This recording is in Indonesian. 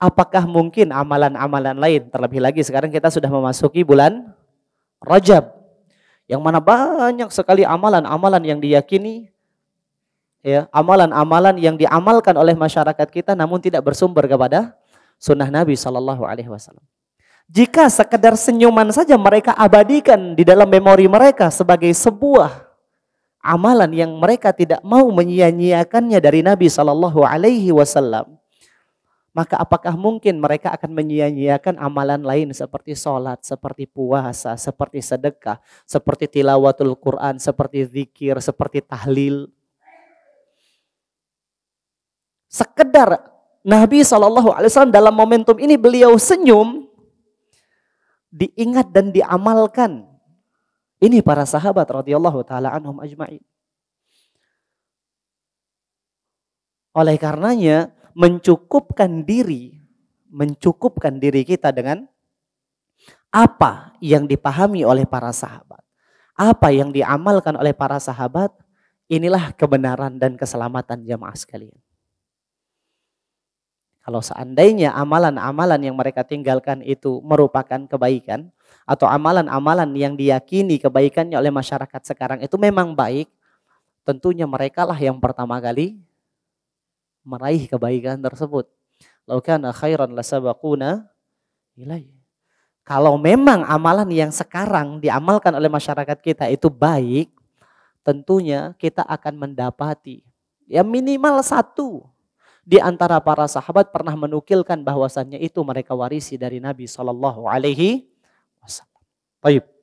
apakah mungkin amalan-amalan lain terlebih lagi sekarang kita sudah memasuki bulan Rajab yang mana banyak sekali amalan-amalan yang diyakini ya amalan-amalan yang diamalkan oleh masyarakat kita namun tidak bersumber kepada sunnah Nabi Shallallahu Alaihi Wasallam. Jika sekedar senyuman saja mereka abadikan di dalam memori mereka sebagai sebuah amalan yang mereka tidak mau menyia-nyiakannya dari Nabi Shallallahu Alaihi Wasallam, maka apakah mungkin mereka akan menyia-nyiakan amalan lain seperti sholat, seperti puasa, seperti sedekah, seperti tilawatul Quran, seperti zikir, seperti tahlil. Sekedar Nabi SAW dalam momentum ini beliau senyum, diingat dan diamalkan. Ini para sahabat radhiyallahu taala anhum ajma'in. Oleh karenanya, mencukupkan diri, mencukupkan diri kita dengan apa yang dipahami oleh para sahabat. Apa yang diamalkan oleh para sahabat, inilah kebenaran dan keselamatan jamaah sekalian. Kalau seandainya amalan-amalan yang mereka tinggalkan itu merupakan kebaikan atau amalan-amalan yang diyakini kebaikannya oleh masyarakat sekarang itu memang baik, tentunya mereka lah yang pertama kali meraih kebaikan tersebut. Laukana khairan lasabakuna ilaih. Kalau memang amalan yang sekarang diamalkan oleh masyarakat kita itu baik, tentunya kita akan mendapati ya minimal satu di antara para sahabat pernah menukilkan bahwasannya itu mereka warisi dari Nabi Shallallahu Alaihi Wasallam. Baik.